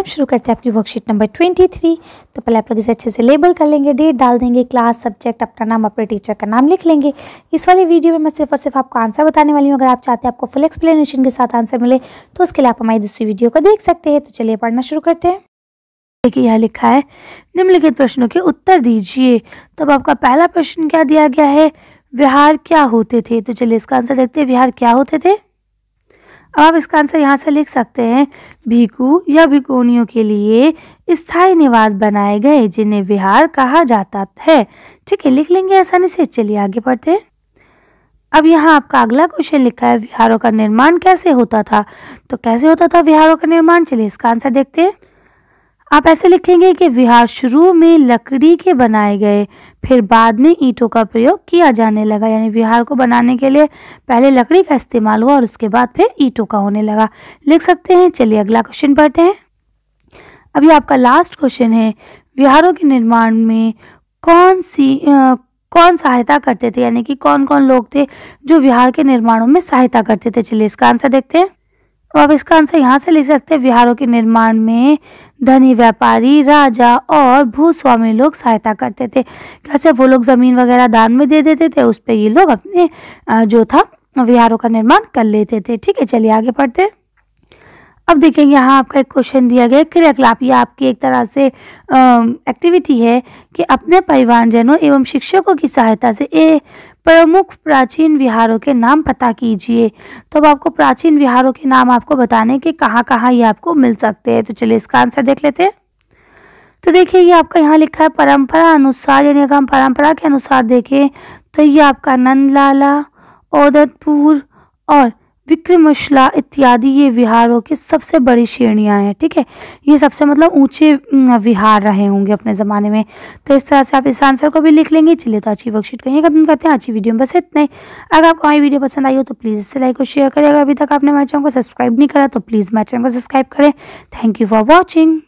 step शुरू करते हैं आपकी वर्कशीट नंबर ट्वेंटी थ्री तो पहले आप लोग इसे अच्छे से लेबल कर लेंगे डेट डाल देंगे क्लास सब्जेक्ट अपना नाम अपने टीचर का नाम लिख लेंगे इस वाले वीडियो में मैं सिर्फ और सिर्फ आपको आंसर बताने वाली हूँ अगर आप चाहते हैं आपको फुल एक्सप्लेनेशन के साथ आंसर मिले तो उसके लिए आप हमारी दूसरी वीडियो को देख सकते हैं तो चलिए पढ़ना शुरू करते हैं देखिए यहाँ लिखा है निम्नलिखित प्रश्नों के उत्तर दीजिए तब आपका पहला प्रश्न क्या दिया गया है विहार क्या होते थे तो चलिए इसका आंसर देखते हैं विहार क्या होते थे अब आप इसका आंसर यहाँ से लिख सकते हैं भिकू या भिकोनियों के लिए स्थायी निवास बनाए गए जिन्हें विहार कहा जाता है ठीक है लिख लेंगे आसानी से चलिए आगे बढ़ते हैं अब यहाँ आपका अगला क्वेश्चन लिखा है विहारों का निर्माण कैसे होता था तो कैसे होता था विहारों का निर्माण चलिए इसका आंसर देखते हैं आप ऐसे लिखेंगे कि विहार शुरू में लकड़ी के बनाए गए फिर बाद में ईंटों का प्रयोग किया जाने लगा यानी विहार को बनाने के लिए पहले लकड़ी का इस्तेमाल हुआ और उसके बाद फिर ईंटों का होने लगा लिख सकते हैं चलिए अगला क्वेश्चन पढ़ते हैं अभी आपका लास्ट क्वेश्चन है विहारों के निर्माण में कौन सी आ, कौन सहायता करते थे यानी कि कौन कौन लोग थे जो विहार के निर्माणों में सहायता करते थे चलिए इसका आंसर देखते हैं तो आप इसका आंसर यहाँ से लिख सकते हैं विहारों के निर्माण में धनी व्यापारी राजा और भूस्वामी लोग सहायता करते थे कैसे वो लोग ज़मीन वगैरह दान में दे देते थे उस पर ये लोग अपने जो था विहारों का निर्माण कर लेते थे ठीक है चलिए आगे पढ़ते अब देखें यहाँ आपका एक क्वेश्चन दिया गया क्रियाकलाप ये आपकी एक तरह से एक्टिविटी है कि अपने परिवारजनों एवं शिक्षकों की सहायता से ए प्रमुख प्राचीन विहारों के नाम पता कीजिए तो अब आपको प्राचीन विहारों के नाम आपको बताने के कहाँ कहाँ ये आपको मिल सकते हैं तो चलिए इसका आंसर देख लेते हैं तो देखिए ये आपका यहाँ लिखा है परंपरा अनुसार यानी अगर हम परंपरा के अनुसार देखें तो ये आपका नंदलाला ओदतपुर और विक्रमशिला इत्यादि ये विहारों की सबसे बड़ी श्रेणियाँ हैं ठीक है ये सबसे मतलब ऊंचे विहार रहे होंगे अपने ज़माने में तो इस तरह से आप इस आंसर को भी लिख लेंगे चलिए तो अच्छी वर्कशीट को खत्म करते हैं अच्छी वीडियो में बस इतने अगर आपको हमारी वीडियो पसंद आई हो तो प्लीज़ इसे लाइक और शेयर करें अगर अभी तक आपने हमारे चैनल को सब्सक्राइब नहीं करा तो प्लीज़ हमारे चैनल को सब्सक्राइब करें थैंक यू फॉर वॉचिंग